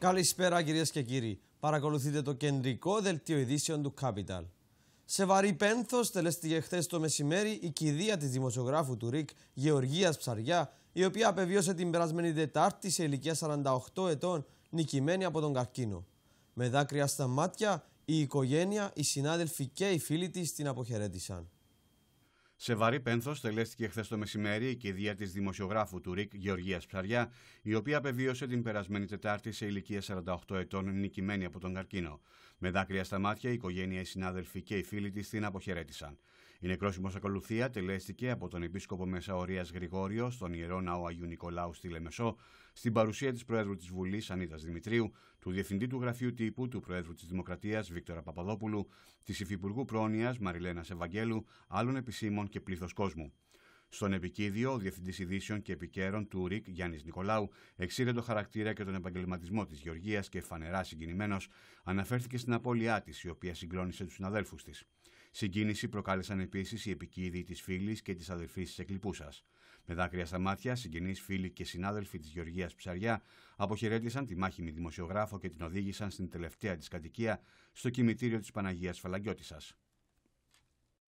Καλησπέρα κυρίες και κύριοι. Παρακολουθείτε το κεντρικό δελτίο ειδήσεων του Capital. Σε βαρύ πένθος τελέστηκε χθες το μεσημέρι η κηδεία της δημοσιογράφου του ΡΙΚ Γεωργίας Ψαριά, η οποία απεβίωσε την περασμένη Δετάρτη σε ηλικία 48 ετών, νικημένη από τον καρκίνο. Με δάκρυα στα μάτια, η οικογένεια, οι συνάδελφοι και οι φίλοι της την αποχαιρέτησαν. Σε βαρύ πένθος τελέστηκε χθες το μεσημέρι η κηδεία της δημοσιογράφου του ΡΙΚ Γεωργίας Ψαριά, η οποία απεβίωσε την περασμένη Τετάρτη σε ηλικία 48 ετών, νικημένη από τον καρκίνο. Με δάκρυα στα μάτια, η οικογένεια, οι συνάδελφοι και οι φίλοι της την αποχαιρέτησαν. Η νεκρόσιμος ακολουθία τελέστηκε από τον επίσκοπο Μεσαωρία Γρηγόριο στον ιερό ναό Αγίου Νικολάου στη Λεμεσό, στην παρουσία της Προέδρου της Βουλής Ανίτα Δημητρίου, του Διευθυντή του Γραφείου Τύπου του Προέδρου της Δημοκρατίας Βίκτορα Παπαδόπουλου, της Υφυπουργού Πρόνοιας Μαριλένα Ευαγγέλου, άλλων επισήμων και πλήθος κόσμου. Στον επικίδιο, ο Διευθυντής Ειδήσεων και Επικαίρων του ΡΙΚ Γιάννης Νικολάου, εξήρε το χαρακτήρα και τον επαγγελματισμό της Γεωργίας και φανερά συγκινημένος, αναφέρθηκε στην απώλειά της, η οποία συγκλώνησε τους συναδέλφους της. Συγκίνηση προκάλεσαν επίσης οι επικίδιοι της φίλης και της αδελφής της Εκλυπούσα. Με δάκρυα στα μάτια, συγγενείς, φίλοι και συνάδελφοι της Γεωργίας Ψαριά αποχαιρέτησαν τη μάχημη δημοσιογράφο και την οδήγησαν στην τελευταία της κατοικία, στο κημητήριο της Παναγίας Φαλαγκιώτησα.